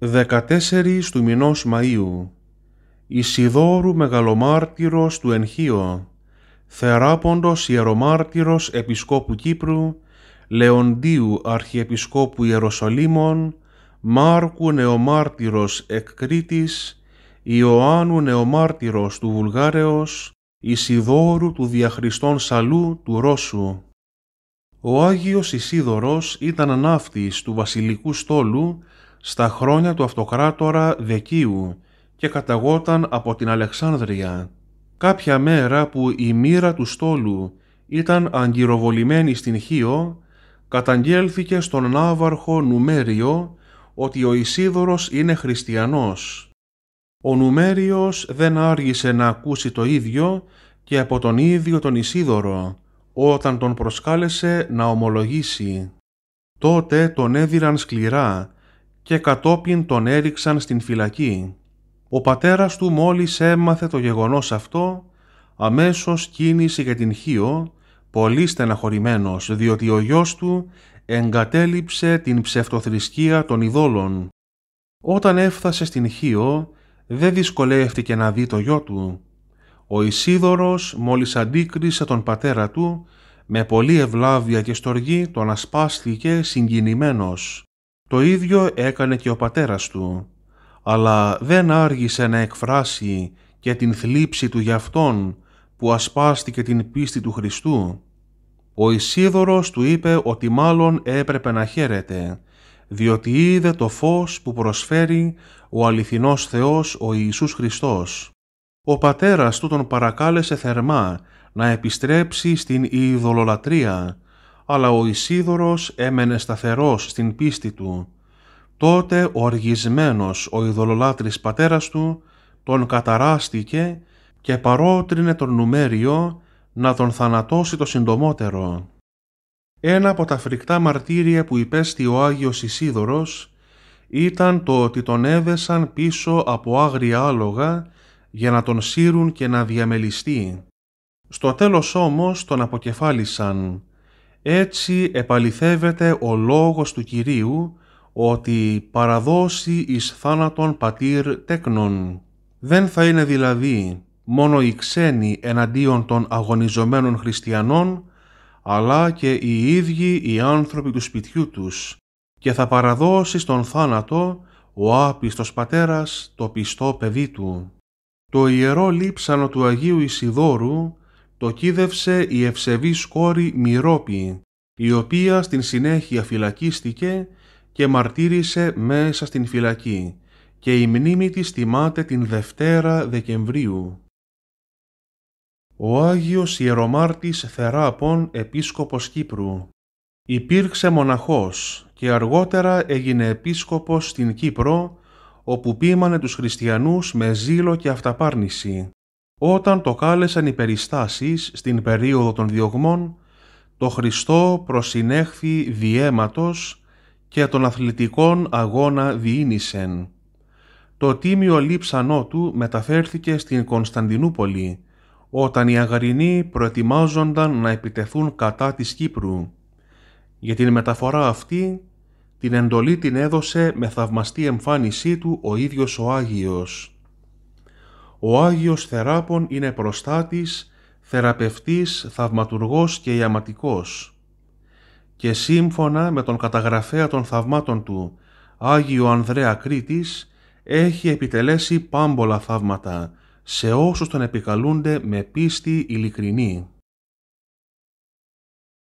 14 του μηνός Μαΐου Ισιδόρου μεγαλομάρτυρος του Ενχείο Θεράποντος ιερομάρτυρος Επισκόπου Κύπρου Λεοντίου Αρχιεπισκόπου Ιεροσολύμων Μάρκου νεομάρτυρος εκ Κρήτης Ιωάννου νεομάρτυρος του Βουλγάρεως Ισιδόρου του Διαχριστών Σαλού του Ρώσου ο Άγιος Ισίδωρος ήταν ναύτης του βασιλικού στόλου στα χρόνια του αυτοκράτορα Δεκίου και καταγόταν από την Αλεξάνδρεια. Κάποια μέρα που η μοίρα του στόλου ήταν αγκυροβολημένη στην Χίο, καταγγέλθηκε στον Ναύαρχο Νουμέριο ότι ο Ισίδωρος είναι χριστιανός. Ο Νουμέριος δεν άργησε να ακούσει το ίδιο και από τον ίδιο τον Ισίδωρο, όταν τον προσκάλεσε να ομολογήσει. Τότε τον έδιραν σκληρά και κατόπιν τον έριξαν στην φυλακή. Ο πατέρας του μόλις έμαθε το γεγονός αυτό, αμέσως κίνησε για την Χίο, πολύ στεναχωρημένος, διότι ο γιος του εγκατέλειψε την ψευτοθρησκεία των ειδόλων. Όταν έφτασε στην Χίο, δεν δυσκολεύτηκε να δει το γιο του. Ο Ισίδωρος μόλις αντίκρισε τον πατέρα του, με πολύ ευλάβεια και στοργή τον ασπάστηκε συγκινημένος. Το ίδιο έκανε και ο πατέρας του, αλλά δεν άργησε να εκφράσει και την θλίψη του για αυτόν που ασπάστηκε την πίστη του Χριστού. Ο Ισίδωρος του είπε ότι μάλλον έπρεπε να χαίρεται, διότι είδε το φως που προσφέρει ο αληθινός Θεός ο Ιησούς Χριστός. Ο πατέρας του τον παρακάλεσε θερμά να επιστρέψει στην ειδωλολατρία αλλά ο Ισίδωρος έμενε σταθερός στην πίστη του. Τότε ο αργισμένος ο ειδωλολάτρης πατέρας του τον καταράστηκε και παρότρινε τον Νουμέριο να τον θανατώσει το συντομότερο. Ένα από τα φρικτά μαρτύρια που υπέστη ο Άγιος Ισίδωρος ήταν το ότι τον έδεσαν πίσω από άγρια άλογα για να τον σύρουν και να διαμελιστεί. Στο τέλος όμως τον αποκεφάλισαν. Έτσι επαληθεύεται ο λόγος του Κυρίου ότι παραδώσει εις θάνατον πατήρ τέκνον. Δεν θα είναι δηλαδή μόνο οι ξένοι εναντίον των αγωνιζομένων χριστιανών, αλλά και οι ίδιοι οι άνθρωποι του σπιτιού τους, και θα παραδώσει στον θάνατο ο άπιστος πατέρας το πιστό παιδί του. Το ιερό λείψανο του Αγίου Ισιδόρου το κίδευσε η ευσεβή κόρη Μυρόπη, η οποία στην συνέχεια φυλακίστηκε και μαρτύρησε μέσα στην φυλακή και η μνήμη της τιμάται την Δευτέρα Δεκεμβρίου. Ο Άγιος Ιερομάρτης Θεράπων Επίσκοπος Κύπρου Υπήρξε μοναχός και αργότερα έγινε επίσκοπος στην Κύπρο, όπου πείμανε τους χριστιανούς με ζήλο και αυταπάρνηση όταν το κάλεσαν οι περιστάσεις στην περίοδο των διωγμών, το Χριστό προσυνέχθη διέματος και τον αθλητικόν αγώνα διήνησεν. Το τίμιο λείψανό του μεταφέρθηκε στην Κωνσταντινούπολη, όταν οι Αγαρινοί προετοιμάζονταν να επιτεθούν κατά της Κύπρου. Για την μεταφορά αυτή, την εντολή την έδωσε με θαυμαστή εμφάνισή του ο ίδιος ο Άγιος. Ο Άγιος Θεράπων είναι προστάτης, θεραπευτής, θαυματουργός και ιαματικός. Και σύμφωνα με τον καταγραφέα των θαυμάτων του, Άγιο Ανδρέα Κρήτης, έχει επιτελέσει πάμπολα θαύματα σε όσους τον επικαλούνται με πίστη ειλικρινή.